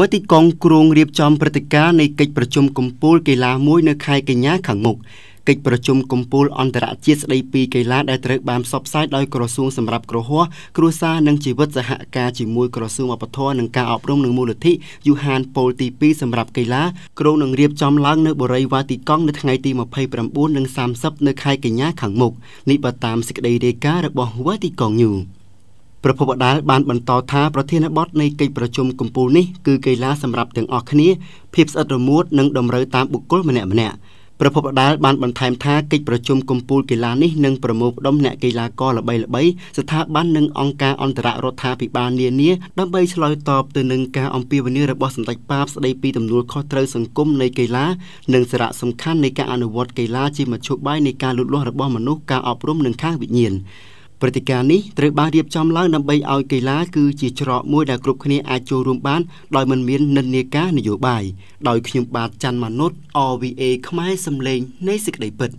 វឺទីកុងគ្រងរៀបចំព្រឹត្តិការណ៍នៃកិច្ចប្រជុំកំពូលកីឡាមួយនៅខែកញ្ញាខាងមុខកិច្ចប្រជុំកំពូលអន្តរជាតិស្តីពីកីឡាដែលត្រូវបានផ្សព្វផ្សាយដោយក្រសួងសម្រាប់គ្រហស្ថគ្រួសារនិងជីវិតសហការជាមួយក្រសួងអបធរនិងការអប់រំនិងមូលនិធិយូហានពលទី2សម្រាប់កីឡាគ្រោងនឹងរៀបចំឡើងនៅបរិយាវ៉ាទីកង់នៅថ្ងៃទី29និង30នៅខែកញ្ញាខាងមុខនេះបើតាមសេចក្តីរាយការណ៍របស់វ៉ាទីកង់ញូប្រពន្ធដាលបានបន្តថាប្រធានបទនៃកិច្ចប្រជុំកម្ពុជានេះគឺកីឡាសម្រាប់ទាំងអស់គ្នាភាពស្អិតរមួតនិងតម្រូវតាមបុគ្គលម្នាក់ម្នាក់ប្រពន្ធដាលបានបន្ថែមថាកិច្ចប្រជុំកម្ពុជាកីឡានេះនឹងប្រមូលផ្ដុំអ្នកកីឡាករល្បីៗស្ថាប័ននិងអង្គការអន្តររដ្ឋាភិបាលនានាដើម្បីឆ្លើយតបទៅនឹងការអំពាវនាវរបស់សម្ដេចប៉ាបស្ដីពីទំនួលខុសត្រូវសង្គមនៃកីឡា និងសារៈសំខាន់នៃការអនុវត្តកីឡាជាមធ្យោបាយនៃការលូតលាស់របស់មនុស្សការអប់រំនិងខាងវិញ្ញាណព្រឹត្តិការណ៍នេះត្រូវបានរៀបចំឡើងដើម្បីឲ្យកីឡាគឺជាច្រកមួយដែលគ្រប់គ្នាអាចចូលរួមបានដោយមិនមាននិន្នាការនយោបាយដោយខ្ញុំបាទច័ន្ទម៉ាណុត OVA ខ្មែរសំឡេងនៃសេចក្តីពិត។